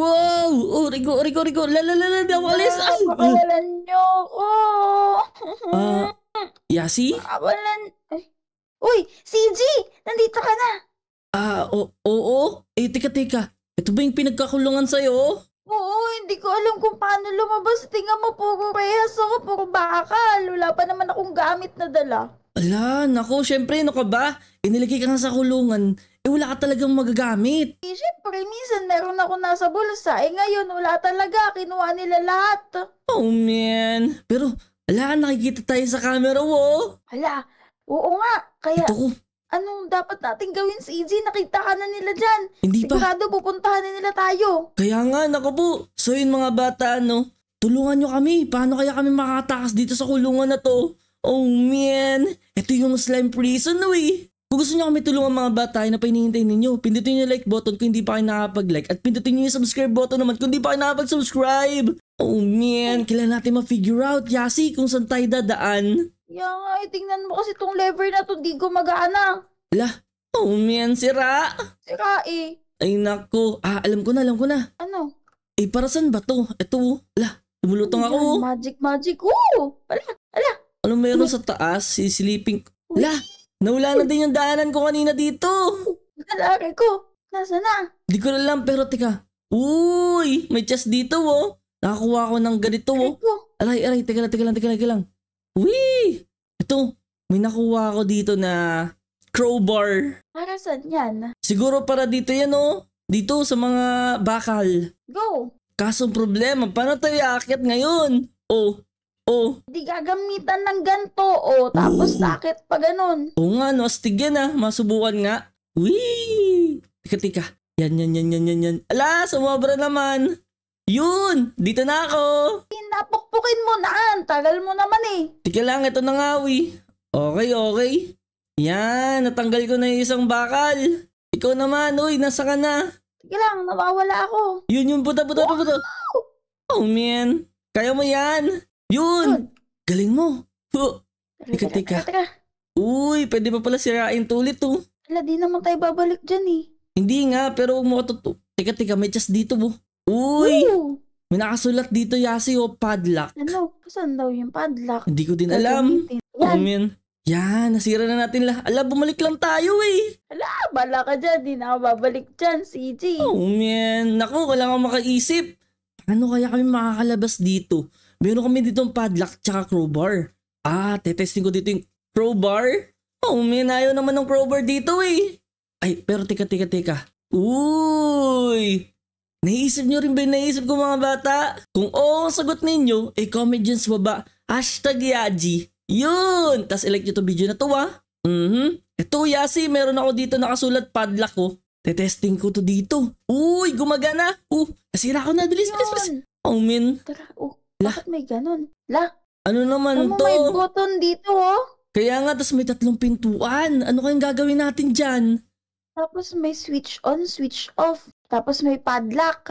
Wow! Oh, Rigo, Rigo, Rigo! Lalalala, nawalis! Ay! Ah, pakawalan niyo ako! Ah, Yasi? Pakawalan... Uy, CG! Nandito ka na! Ah, oo? oo? Eh, teka, tika. Ito ba yung pinagkakulungan sa'yo? Oo, hindi ko alam kung paano lumabas. Tingnan mo, puro rehas ako, puro bakal. Wala pa naman akong gamit na dala. Ala, nako, syempre, ano ka ba? Inilagay ka nga sa kulungan eh wala ka talagang magagamit. Eh, syempre, minsan meron ako nasa bulsa. Eh ngayon, wala talaga. Kinuha nila lahat. Oh, man. Pero, ala, nakikita tayo sa camera, oh. Hala, oo nga. Kaya, Ito ko. anong dapat natin gawin si EJ? Nakita ka na nila dyan. Hindi pa. Sigurado pupuntahan na nila tayo. Kaya nga, naku po. So yun mga bata, ano? Tulungan nyo kami. Paano kaya kami makakatakas dito sa kulungan na to? Oh man, ito yung slime prison, we. Eh. Kung gusto niyo kami tulungan mga bata na pa hinihintay ninyo, pindutin niyo yung like button kung hindi pa kayo nakapag-like at pindutin niyo yung subscribe button naman kung hindi pa kayo nakapag-subscribe. Oh man, kailan natin ma-figure out, Yasi, kung saan tayo dadaan? Yan nga, eh, tingnan mo kasi itong lever na to, di gumagana. Ala, oh man, sira. Sira eh. Ay nako, ah, alam ko na, alam ko na. Ano? Eh, para saan ba to? Ito, ala, tumulutong ako. Magic, magic, oo. Ala, ala. Ano meron sa taas? Si sleeping... Ala, Nawala na din yung daanan ko kanina dito. Dalari ko. Nasa na? Di ko alam pero teka. Uy, may chest dito oh. Nakakuha ko ng ganito oh. Aray, aray, teka lang, teka lang, teka lang, teka lang. Uy! Ito, may nakuha ko dito na crowbar. Para saan yan? Siguro para dito yan oh. Dito sa mga bakal. Go! Kaso problema, paano tayo aakyat ngayon? Oh, Oh. Di gagamitan ng ganto, oh. Tapos oh. takit pa ganun. Oo nga, no. Astig yan, ah. Masubukan nga. Wee! Tika, tika. Yan, yan, yan, yan, yan, yan. Ala, sumobra naman. Yun! Dito na ako! Pinapukpukin mo na, an. Tagal mo naman, eh. Tika lang, ito na nga, we. Okay, okay. Yan, natanggal ko na isang bakal. Ikaw naman, uy, nasa ka na? Sige lang, nawawala ako. Yun yun, puta, puta, puta, Oh, man. Kaya mo yan. Yun! Galing mo. Huh. Teka, teka. teka. Uy, pwede pa pala sirain to ulit oh. Ala, di naman tayo babalik dyan eh. Hindi nga, pero huwag mo to. Teka, teka, may chest dito mo. Oh. Uy! Ooh. May nakasulat dito, Yasi, o oh, padlock. Ano? Saan daw yung padlock? Hindi ko din alam. Ano yan. Um, yan. Yan, nasira na natin lah. Ala, bumalik lang tayo eh. Ala, bala ka dyan. Di na ako babalik dyan, CJ. Oh man. Naku, wala akong makaisip. Ano kaya kami makakalabas dito? Meron kami dito ang padlock tsaka crowbar. Ah, tetesting ko dito yung crowbar? Oh man, ayaw naman ng crowbar dito eh. Ay, pero teka, teka, teka. Uy! Naisip nyo rin ba naisip ko mga bata? Kung oo ang sagot ninyo, eh comment dyan sa baba. Hashtag Yaji. Yun! Tapos like nyo to video na to ah. Mm-hmm. Ito Yasi, meron ako dito nakasulat padlock ko. Oh. Tetesting ko to dito. Uy, gumagana. Uh, nasira ako na. Bilis, bilis, bilis. Oh, min. Tara, oh, bakit may ganun? La, Ano naman to? may button dito oh. Kaya nga, tas may tatlong pintuan. Ano kayang gagawin natin dyan? Tapos may switch on, switch off. Tapos may padlock.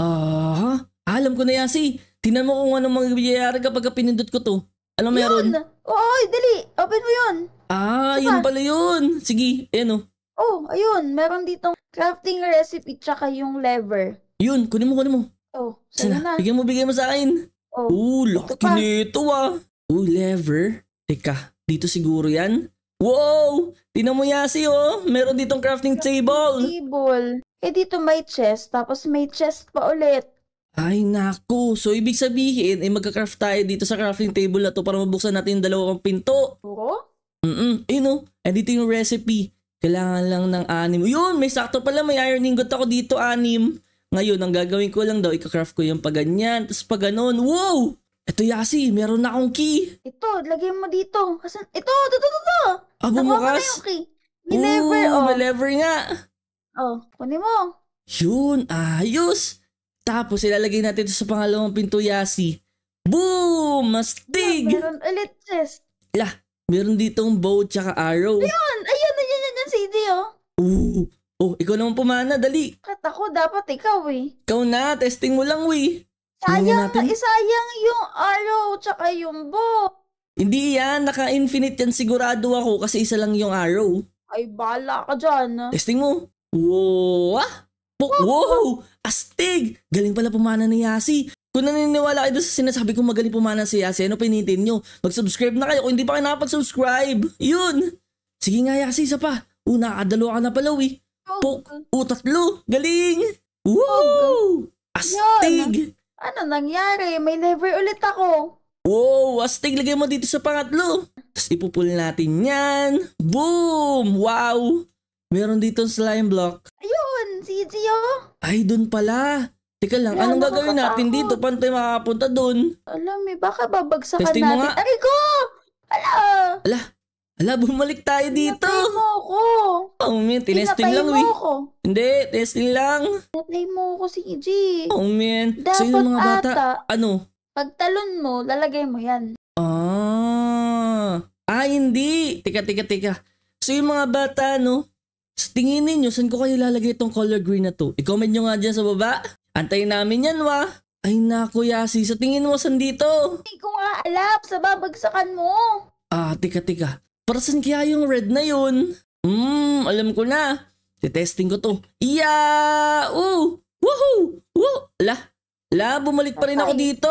ah. Ah, alam ko na yan, si. Tinan mo kung ano mangyayari kapag pinindot ko to. Ano meron? Yun! Oo, dali! Open mo yun! Ah, yun pala yun. Sige, ayan o. Oh. oh, ayun. Meron ditong crafting recipe tsaka yung lever. Yun, kunin mo, kunin mo. Oh, sana na. Bigyan mo, bigyan mo sa akin. Oh, Ooh, laki pa. nito ah. Ooh, lever. Teka, dito siguro yan? Wow! Tinan mo Yasi oh! Meron ditong crafting table! Table. Eh dito may chest, tapos may chest pa ulit. Ay naku, so ibig sabihin, eh magka-craft tayo dito sa crafting table na to para mabuksan natin yung dalawang pinto. Oo? Mm-mm, yun oh. And dito yung recipe. Kailangan lang ng anim. Yun, may sakto pala, may iron ingot ako dito, anim. Ngayon, ang gagawin ko lang daw, ikakraft ko yung paganyan, tapos pag ganun, wow! Ito Yasi, meron na akong key. Ito, lagay mo dito. Kasi, ito, ito, ito, ito. Ah, bumukas? Nakuha key. Deliver, oh. Deliver nga. Oh, kunin mo. Yun, ayos. Tapos, ilalagay natin ito sa pangalawang pinto, Yasi. Boom! Mastig! Yeah, meron ulit, chest. Lah, meron ditong bow tsaka arrow. Ayun, ayun, ayun, ayun, ayun, CD, oh. Ooh, Oh, ikaw naman pumana, dali. Kat ako, dapat ikaw eh. Ikaw na, testing mo lang, we. Sayang, natin? sayang yung arrow tsaka yung bow. Hindi yan, naka-infinite yan sigurado ako kasi isa lang yung arrow. Ay, bala ka dyan. Ah. Testing mo. Wow! Ah! Po- wow! Astig! Galing pala pumana ni Yasi. Kung naniniwala kayo sa sinasabi kong magaling pumana si Yasi, ano pinitin nyo? Mag-subscribe na kayo kung hindi pa kayo nakapag-subscribe. Yun! Sige nga Yasi, isa pa. Una, adalo ka na pala, we. Puk! O, tatlo! Galing! Woo! Astig! Ano nangyari? May never ulit ako. Wow! Astig! Lagay mo dito sa pangatlo. Tapos ipupul natin yan. Boom! Wow! Meron dito slime block. Ayun! Si Gio! Ay, dun pala. Teka lang, Wala, anong gagawin natin dito? Paano tayo makapunta dun? Alam eh, baka babagsakan Testing mo natin. nga. Aray ko! Ala! Ala, Ala, bumalik tayo dito. Pinapay mo ako. Oh, man, tinesting lang, we. Eh. Ako. Hindi, testing lang. Pinapay mo ako si EJ. Oh, man. Dapat so, yung mga bata, ata, ano? Pag talon mo, lalagay mo yan. Ah. Ah, hindi. Tika, tika, tika. So, yung mga bata, no? Tingin ninyo, saan ko kayo lalagay itong color green na to? I-comment nyo nga dyan sa baba. Antayin namin yan, wa. Ay naku, si. Sa tingin mo, saan dito? Hindi ko nga alap. Sa babagsakan mo. Ah, tika, tika. Para saan kaya yung red na yun? Hmm, alam ko na. Testing ko to. Yeah! Ooh! Woohoo! Woo! La! La, bumalik pa rin ako dito.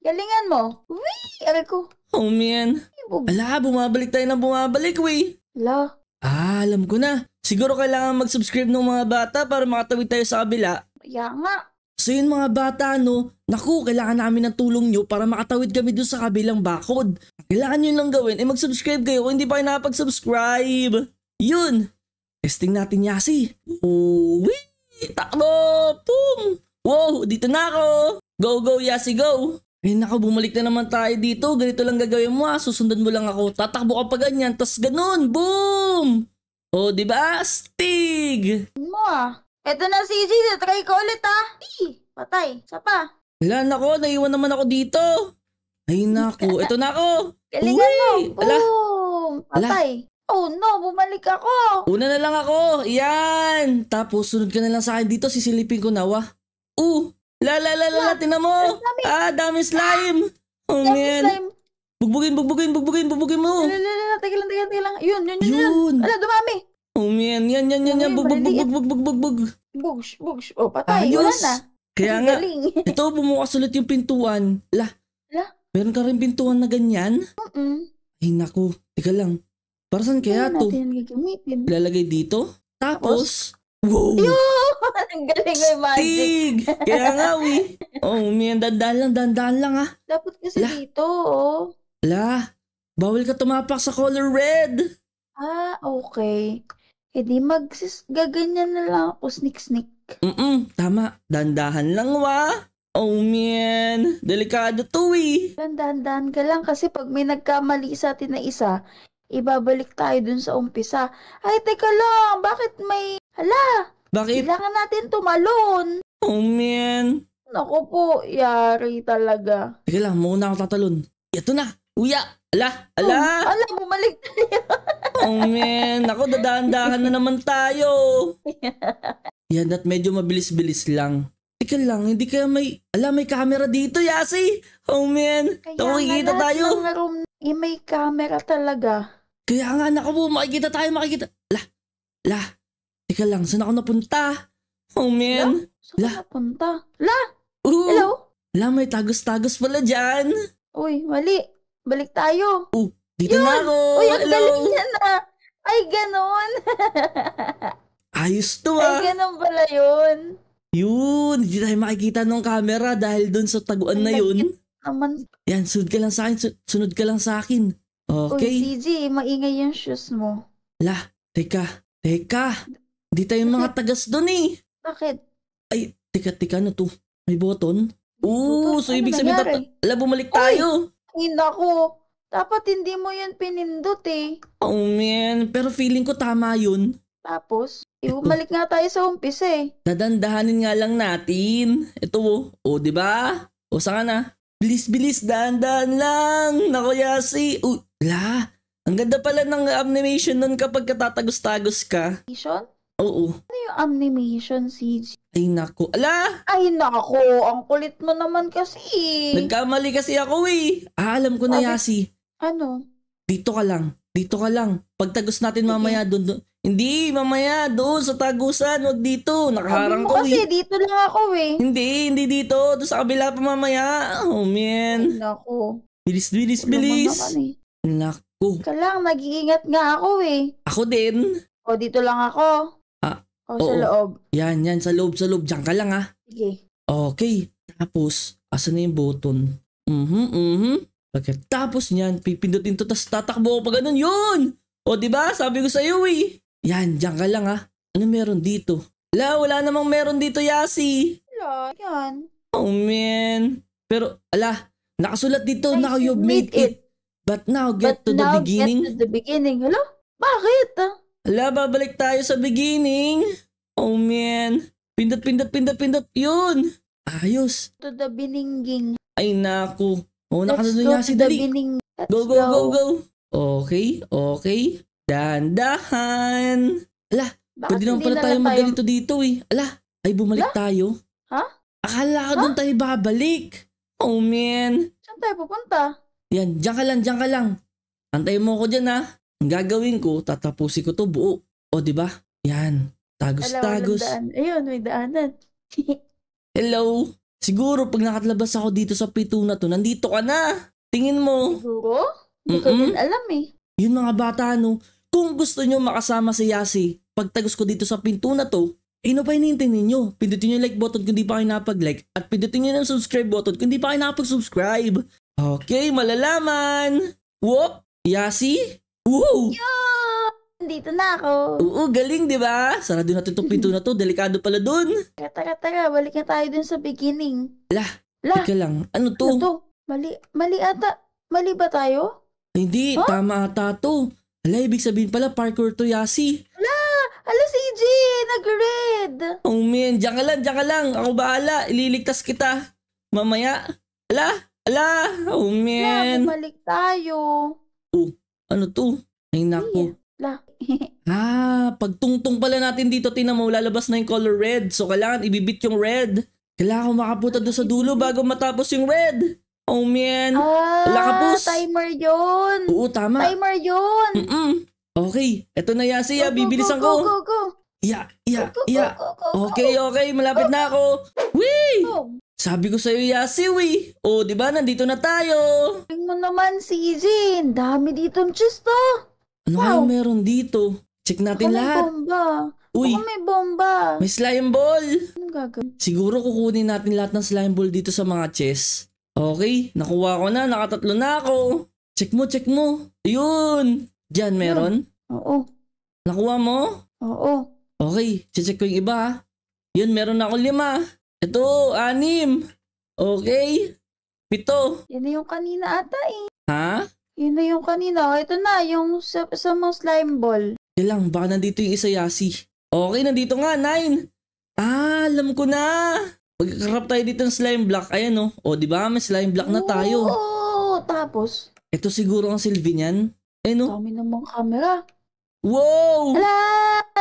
Galingan mo. Wee! Aray ko. Oh man. Ala, bumabalik tayo ng bumabalik, wee. La. Ah, alam ko na. Siguro kailangan mag-subscribe ng mga bata para makatawid tayo sa kabila. Kaya nga. So yun mga bata no, naku kailangan namin ng tulong nyo para makatawid kami dun sa kabilang bakod. Kailangan nyo lang gawin eh, mag-subscribe kayo kung hindi pa kayo nakapag-subscribe. Yun! Testing natin Yasi. Uwi! Takbo! Pum! Wow! Dito na ako! Go, go Yasi, go! Eh nako, bumalik na naman tayo dito. Ganito lang gagawin mo ha. Susundan mo lang ako. Tatakbo ka pa ganyan. Tapos ganun. Boom! oh, di ba? Stig! Ma! Eto na CJ, try ko ulit ha. Ah. Ay, patay. sa pa. Wala na ko, naiwan naman ako dito. Ay nako, eto na ako. Oh. Galingan mo. Boom. Ala. Patay. Oh no, bumalik ako. Una na lang ako. Yan. Tapos sunod ka na lang sa akin dito, sisilipin ko na wa. Uh, la la la la, la ah, tinan mo. Ah, dami slime. Ah, oh dami man. Slime. Bugbugin, bugbugin, bugbugin, bugbugin mo. La la la, la. tigilan, Yun, yun, yun, yun. yun. Ala, dumami. Umiyan, oh, yan, yan, yan, yan, bug, bug, bug, bug, bug, bug, bug. bug Bugs, bugs. O, oh, patay, Ayos. wala na. Kaya nga, ito, bumukas ulit yung pintuan. La, La? meron ka rin pintuan na ganyan? Mm-mm. Ay, naku, tika lang. Para saan kaya to? Lalagay dito? Tapos, wow! Ang galing may magic. Stig! Kaya nga, we. Oh, umiyan, dandan lang, dandan lang, ha. Ah. Dapat kasi La. dito, oh. La, bawal ka tumapak sa color red. Ah, okay. Eh di magsis, gaganyan na lang ako, snik-snik. Mm-mm, tama. Dandahan lang wa. Oh man, delikado to eh. Dandahan-dahan ka lang kasi pag may nagkamali sa atin na isa, ibabalik tayo dun sa umpisa. Ay, teka lang, bakit may... Hala! Bakit? Kailangan natin tumalon. Oh man. Naku po, yari talaga. Teka lang, muna ako tatalon. Ito na, Uya! Ala, ala! Oh, ala, bumalik tayo. oh man, ako dadahan-dahan na naman tayo. Yan at medyo mabilis-bilis lang. Teka lang, hindi kaya may, ala may camera dito, Yasi. Oh man, kaya makikita tayo. Kaya room, eh, may camera talaga. Kaya nga, naku po, makikita tayo, makikita. La, la, teka lang, saan ako napunta? Oh man. La, saan la. napunta? La, Ooh. hello? La, may tagos-tagos pala dyan. Uy, mali. Balik tayo. Oh, dito Yun! na ako! Uy, ang dali niya na! Ay, ganon! Ayos to ah! Ay, ganon pala yun! Yun! Hindi tayo makikita ng camera dahil dun sa taguan Ay, na yun. Naman. Yan, sunod ka lang sa akin. Sunod ka lang sa akin. Okay? Uy, CJ, maingay yung shoes mo. La, teka, teka. Hindi tayo mga tagas dun eh. Bakit? Ay, teka, teka, ano to? May button? Oo, so ano ibig sabihin, tat- ala, bumalik tayo. Ay, nako. Dapat hindi mo yun pinindot eh. Oh man, pero feeling ko tama yun. Tapos, iumalik nga tayo sa umpisa eh. Dadandahanin nga lang natin. Ito oh, o oh, di ba? O oh, saka na. Bilis-bilis, dahan lang. Nako Yasi. Uy, la. Ang ganda pala ng animation nun kapag katatagos-tagos ka. Animation? Oo. Ano yung animation, CG? Ay nako. Ala! Ay nako, ang kulit mo naman kasi. Eh. Nagkamali kasi ako eh. Ah, alam ko na, Yasi. Ano? Dito ka lang. Dito ka lang. Pagtagos natin mamaya okay. doon. Do- hindi, mamaya doon sa tagusan, wag dito. Nakaharang ko. Kasi eh. dito lang ako eh. Hindi, hindi dito. Doon sa kabila pa mamaya. Oh man. Ay, naku. Bilis, bilis, Ulo bilis. Eh. Naku. Ka lang, nag-iingat nga ako eh. Ako din. O, dito lang ako. Ah, o, oo. sa loob. Yan, yan, sa loob, sa loob. Diyan ka lang ah. Sige. Okay. Tapos, asan na yung button? Mhm, mhm. Pagkatapos niyan, pipindutin to tapos tatakbo ko pa ganun yun. O di ba? Sabi ko sa iyo eh. Yan, diyan ka lang ha. Ano meron dito? La, wala namang meron dito, Yasi. Wala, yan. Oh man. Pero ala, nakasulat dito, I now you've made it. it. But now get But to now the beginning. Get to the beginning. Hello? Bakit? Ala, babalik tayo sa beginning. Oh man. Pindot, pindot, pindot, pindot. Yun. Ayos. To the beginning. Ay naku. Oh, nakatulog niya si Dali. Go, go, go, go, Okay, okay. Dandahan. Ala, Bakit pwede naman pala na tayo magganito dito eh. Ala, ay bumalik Ala? tayo. Ha? Akala ko doon tayo babalik. Oh man. Saan tayo pupunta? Yan, diyan ka lang, diyan ka lang. Antayin mo ko diyan ha. Ah. Ang gagawin ko, tatapusin ko to buo. O, di ba? Yan. Tagos-tagos. Tagos. Ayun, may daanan. Hello. Siguro pag nakatlabas ako dito sa pito na to, nandito ka na. Tingin mo. Siguro? Hindi ko din alam eh. Yung mga bata no, kung gusto nyo makasama si Yasi, pagtagos ko dito sa pinto na to, eh no pa iniintindi nyo. Pindutin nyo yung like button kung di pa kayo napag-like at pindutin nyo yung subscribe button kung di pa kayo napag-subscribe. Okay, malalaman! Whoop! Yasi? Woo! Yo! Dito na ako. Oo, galing, di ba? Sarado natin itong pinto na to. Delikado pala dun. Tara, tara, tara. Balik na tayo dun sa beginning. Ala, Ala. teka lang. Ano to? Ano to? Mali, mali ata. Mali ba tayo? hindi, huh? tama ata to. Ala, ibig sabihin pala parkour to, Yasi. Ala, ala si EJ, nag-red. Oh man, diyan ka lang, diyan ka lang. Ako bahala, ililigtas kita. Mamaya. Ala, ala, oh man. Ala, bumalik tayo. Oh, ano to? Ay, nako. Hey. ah, pagtungtong pala natin dito, tinan mo, na yung color red. So, kailangan ibibit yung red. Kailangan ko makapunta doon sa dulo bago matapos yung red. Oh, man. Ah, timer yun. Oo, tama. Timer yun. Mm-mm. Okay, eto na Yasi, ah. go, bibilisan ko. Go, go, go. Yeah, yeah, go, yeah. okay, okay, malapit na ako. Wee! Sabi ko sa'yo, Yasi, we. O, oh, di ba, nandito na tayo. Tingnan mo naman, CJ. Ang dami dito ng chest, oh. Ano wow. kaya meron dito? Check natin Baka lahat. bomba. Uy. Baka may bomba. May slime ball. Ano gagawin? Siguro kukunin natin lahat ng slime ball dito sa mga chest. Okay, nakuha ko na. Nakatatlo na ako. Check mo, check mo. Ayun. Diyan meron? Oo. Nakuha mo? Oo. Okay, check ko yung iba. Yun, meron na ako lima. Ito, anim. Okay. Pito. Yan yung kanina ata eh. Yun na yung kanina. Ito na, yung sa, sa mga slime ball. Yan lang, baka nandito yung Isayasi. Okay, nandito nga, 9. Ah, alam ko na. Pagkakarap tayo dito ng slime block. Ayan o. Oh. O, oh, di ba? May slime block na tayo. Oo, tapos? Ito siguro ang silbi niyan. Eh oh. no? Dami namang camera. Wow! Hala!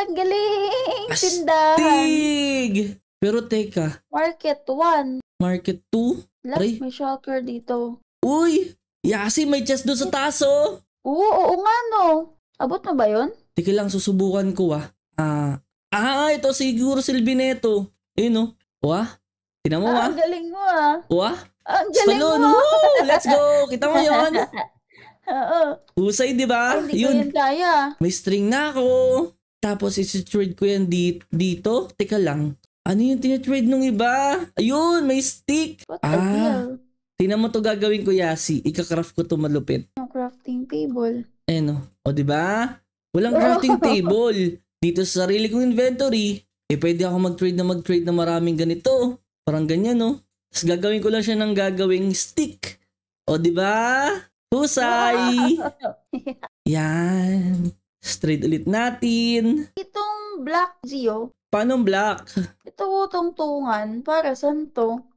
ang galing! Astig! Tindahan. Pero teka. Market 1. Market 2? Last, Aray. may shulker dito. Uy! Yasi, may chest doon sa taso! Oh. Oo, oo nga, no. Abot na ba yon? Tiki lang, susubukan ko, ah. Ah, ah, ah ito siguro si Silbineto. Ayun, no. Oh. Wah, tinan mo, ah. Ang galing mo, ah. Wah. Ang galing Spalon. mo. Woo! Let's go. Kita mo yon. Ano? oo. Husay, di ba? Hindi yun. ko yun kaya. May string na ako. Tapos isi-trade ko yan di- dito. Tika lang. Ano yung tinatrade nung iba? Ayun, may stick. What ah. Tingnan mo to gagawin ko, Yasi. Ika-craft ko to malupit. Ang crafting table. Eh no. O, di ba? Walang crafting table. Dito sa sarili kong inventory, eh pwede ako mag-trade na mag-trade na maraming ganito. Parang ganyan, no? Tapos gagawin ko lang siya ng gagawing stick. O, di ba? Husay! Yan. Straight ulit natin. Itong black, Gio. Paano black? Ito, tungan. Para saan to?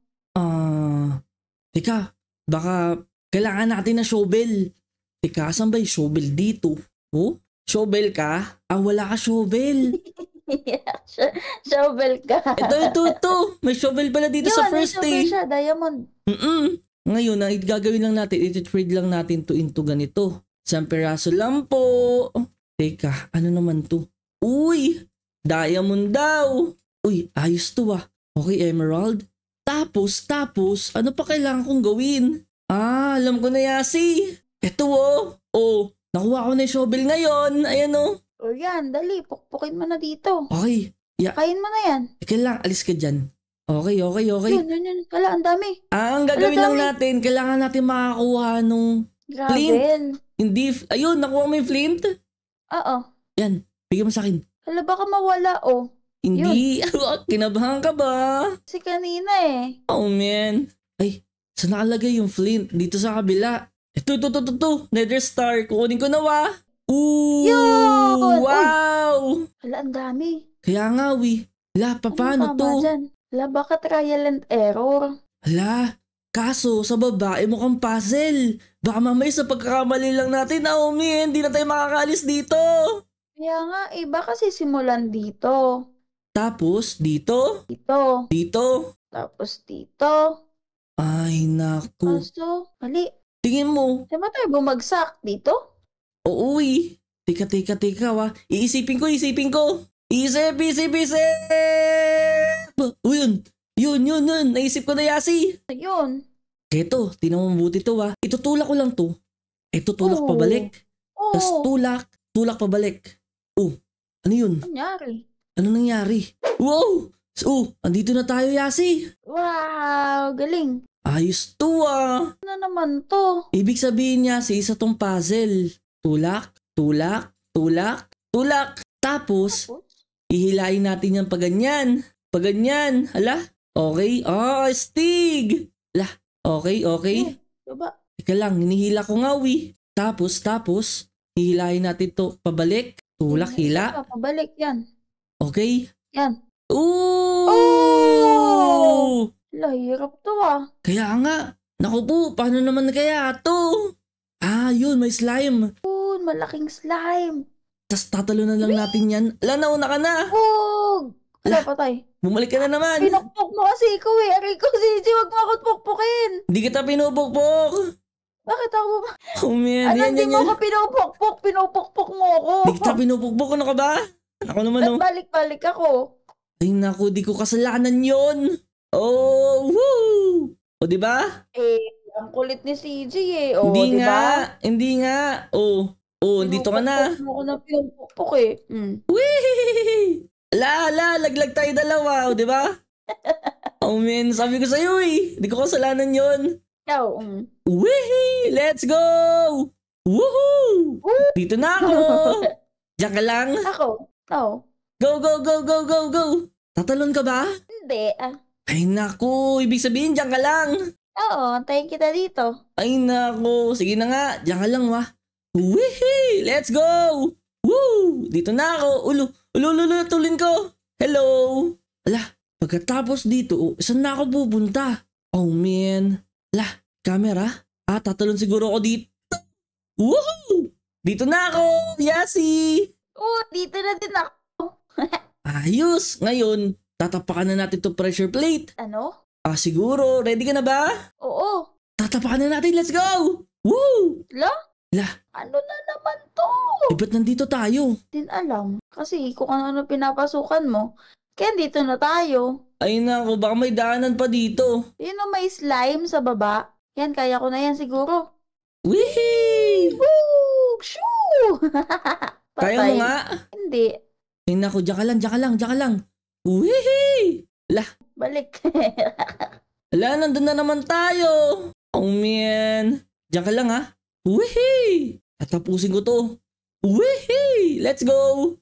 Teka, baka kailangan natin na shovel. Teka, saan ba yung shovel dito? Oh? Shovel ka? Ah, wala ka shovel. yeah, sh- shovel ka. Ito, ito, ito. May shovel pala dito Yun, sa first day. Yun, siya, diamond. Mm-mm. Ngayon, ang ah, gagawin lang natin, iti-trade lang natin to into ganito. Isang peraso lang po. Teka, ano naman to? Uy! Diamond daw! Uy, ayos to ah. Okay, Emerald. Tapos, tapos, ano pa kailangan kong gawin? Ah, alam ko na Yasi. Ito oh. Oh, nakuha ko na yung shovel ngayon. Ayan oh. O yan, dali. Pukpukin mo na dito. Okay. Yeah. Kain mo na yan. Teka eh, alis ka dyan. Okay, okay, okay. Yun, yun, yun. Wala, ang dami. Ah, ang gagawin Wala, lang natin, kailangan natin makakuha nung Grabe. flint. Hindi, ayun, nakuha mo yung flint? Oo. Yan, bigyan mo sa akin. Hala, baka mawala, oh. Hindi. Ano, kinabahan ka ba? Si kanina eh. Oh man. Ay, saan nakalagay yung flint? Dito sa kabila. Ito, ito, ito, ito, ito. Nether star. Kukunin ko na wa. Ooh! Yun! Wow! Hala, ang dami. Kaya nga, wi. Hala, ano pa, paano to? Dyan? baka trial and error. Hala, kaso sa babae eh, mukhang puzzle. Baka mamay sa pagkakamali lang natin, ah, oh, Naomi, hindi na tayo makakalis dito. Kaya nga, iba eh, kasi simulan dito. Tapos dito? Dito. Dito? Tapos dito. Ay, naku. Kaso, mali. Tingin mo. Saan tayo bumagsak? Dito? Oo, eh. Teka, teka, teka, wa. Iisipin ko, iisipin ko. Isip, isip, isip! Uy, oh, yun. Yun, yun, yun. Naisip ko na, Yasi. Ayun. Keto, tinamang buti to, wa. Itutulak ko lang to. Ito tulak oh. pabalik. Oh. Tapos tulak, tulak pabalik. Oh, ano yun? Ano nangyari? Ano nangyari? Wow! So, oh, andito na tayo, Yasi. Wow, galing. Ayos to ah. Ano naman to? Ibig sabihin niya si isa tong puzzle. Tulak, tulak, tulak, tulak. Tapos, Tapos? ihilain natin yan paganyan. Paganyan, Pag Hala? Okay. Ah, oh, stig! Hala? Okay, okay. Eh, baba. Ika lang, hinihila ko nga, wi. Tapos, tapos, hihilain natin to pabalik. Tulak, hila. Pabalik yan. Okay? Yan. Ooh! Oh! Lahirap to ah. Kaya nga. Naku po, paano naman kaya to? Ah, yun, may slime. Yun, malaking slime. Tapos na lang natin yan. Ala, nauna ka na. Huwag! Wala, patay. Bumalik ka na naman. Pinukpok mo kasi ikaw eh. Aray ko, Gigi, wag mo ako pukpukin. Hindi kita pinupukpok. Bakit ako ba? Oh man, ano, yan, yan, yan. mo ako pinupukpok, pinupukpok mo ako. Hindi kita pinupukpok, ano ka ba? Ako naman At oh. balik-balik ako. Ay naku, di ko kasalanan yon. Oh, woo! O, di ba? Eh, ang kulit ni CJ eh. O, hindi diba? nga, hindi nga. Oh, oh, dito ka na. Ako na pinupukpok eh. Mm. Wee! Ala, ala, laglag tayo dalawa, o, di ba? oh man, sabi ko sa'yo eh. Hindi ko kasalanan yon. Ikaw, um. Wee! Let's go! Woohoo! Woo! Dito na ako! Diyan ka lang. Ako. Oo. Oh. Go, go, go, go, go, go! Tatalon ka ba? Hindi. ah. Ay naku, ibig sabihin dyan ka lang. Oo, antayin kita dito. Ay naku, sige na nga, dyan ka lang wah. Wihee, let's go! Woo! Dito na ako, ulo, ulo, ulo, ulo, tulin ko. Hello! Ala, pagkatapos dito, oh, saan na ako pupunta? Oh man. Ala, camera? Ah, tatalon siguro ako dito. Woo! Dito na ako, Yasi! Oo, dito na din ako. Ayos! Ngayon, tatapakan na natin to pressure plate. Ano? Ah, siguro. Ready ka na ba? Oo. Tatapakan na natin. Let's go! Woo! La? La? Ano na naman to? Eh, ba't nandito tayo? Din alam. Kasi kung ano-ano pinapasukan mo, kaya dito na tayo. Ay nako, baka may daanan pa dito. Yun o, may slime sa baba. Yan, kaya ko na yan siguro. Wee! Woo! Shoo! Patay. Kaya mo nga. Hindi. Ay nako, diyan ka lang, diyan ka lang, diyan ka lang. Uwihi! Lah. Balik. Ala, nandun na naman tayo. Oh man. Diyan ka lang ha. Uwihi! Tatapusin ko to. Uwihi! Let's go!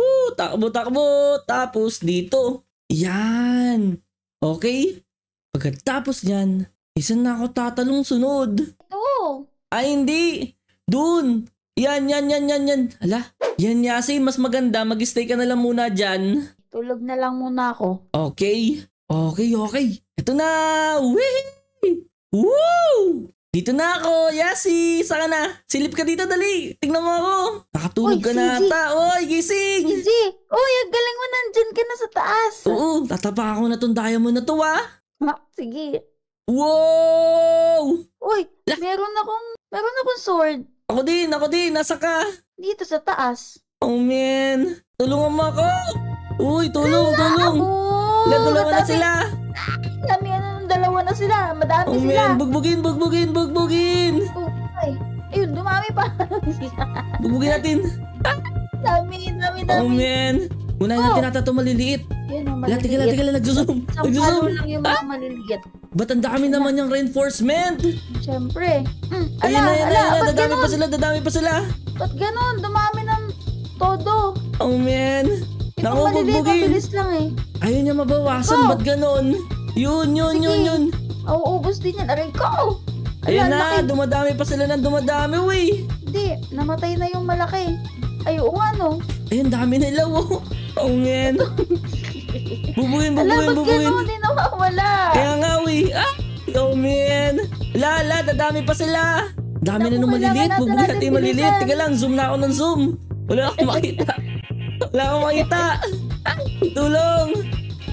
Woo! Takbo, takbo. Tapos dito. Yan. Okay? Pagkatapos niyan, isa na ako tatalong sunod. Ito. Ay, hindi. Doon. Yan, yan, yan, yan, yan. Ala, yan Yasi, mas maganda. Mag-stay ka na lang muna dyan. Tulog na lang muna ako. Okay. Okay, okay. Ito na! Wee! Woo! Dito na ako, Yasi! Saka na? Silip ka dito, dali! Tingnan mo ako! Nakatulog Oy, ka na ata! Oy, gising! Sisi! Uy, ang galing mo! Nandyan ka na sa taas! Oo, tatapa ako na tong diamond na to, ah! Ah, Sige. Wow! Uy, meron akong, meron akong sword. Ako din, ako din, nasa ka? Dito sa taas. Oh man, tulungan mo ako! Uy, tulong, Lala, tulong! Ako! Dalawa na sila! Dami, ano, dalawa na sila, madami oh, sila! Oh man, bugbugin, bugbugin, bugbugin! Ay, ayun, dumami pa! bugbugin natin! dami, dami, dami! Oh man, unahin natin oh. natin ito maliliit! Yan oh, ang maliliit. Lahat, tigala, tigala, nagsusum! Nagsusum! Isang lang yung mga ah. maliliit. Ba't ang dami naman yung reinforcement? Siyempre. Mm. Ala, na, ayun ala, na, dadami pa sila, dadami pa sila. Ba't ganun? Dumami ng todo. Oh man. Ito maliliit, mabilis lang eh. Ayun niya mabawasan, oh. ba't ganun? Yun, yun, Sige. yun, yun. Auubos din yan. Aray ko! Ayun na, laki. dumadami pa sila ng dumadami, wey. Hindi, namatay na yung malaki. Ay, oo nga no. Ayun, dami nila, wo. Oh. oh man. bubuin, bubuin, Alam, bubungin. Alam, ba't mo wala? Kaya nga, we. Ah, oh, man. Lala, dadami pa sila. Dami na nung maliliit. Bubuin natin yung maliliit. Teka lang, zoom na ako ng zoom. Wala akong makita. Wala akong makita. Tulong.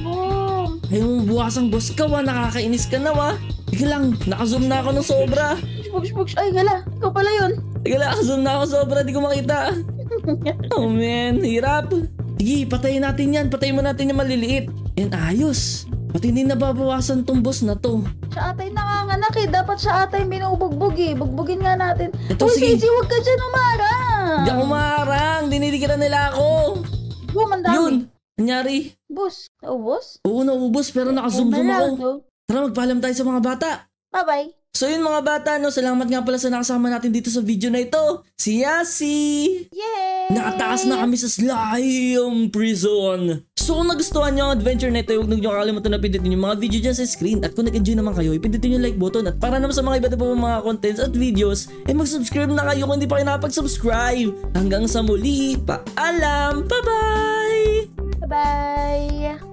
Boom. Ayun, buwasang boss ka, wa. Nakakainis ka na, wa. Teka lang, nakazoom na ako ng sobra. Bugs, bugs. Ay, gala. Ikaw pala yun. Teka lang, nakazoom na ako sobra. Di ko makita. oh, man. Hirap. Sige, patayin natin yan. Patayin mo natin yung maliliit. And ayos. Pati hindi nababawasan tong boss na to. Siya atay nanganganak eh. Dapat siya atay binubugbog eh. Bugbugin nga natin. Ito, Uy, sige. Gigi, huwag ka dyan umarang. Hindi ako umarang. Dinidikiran nila ako. Boom, dami. Yun. Nangyari. Boss. Naubos? Oo, naubos. Pero naka-zoom-zoom ako. Tara, magpaalam tayo sa mga bata. Bye-bye. So yun mga bata, no, salamat nga pala sa nakasama natin dito sa video na ito, si Yasi! Yay! Nakataas na kami sa Slime Prison! So kung nagustuhan nyo ang adventure na ito, huwag nyo kakalimutan na pindutin yung mga video dyan sa screen at kung nag-enjoy naman kayo, ipindutin yung like button at para naman sa mga iba't ibang mga contents at videos, eh mag-subscribe na kayo kung hindi pa kayo nakapag-subscribe! Hanggang sa muli, paalam! Bye-bye! Bye-bye!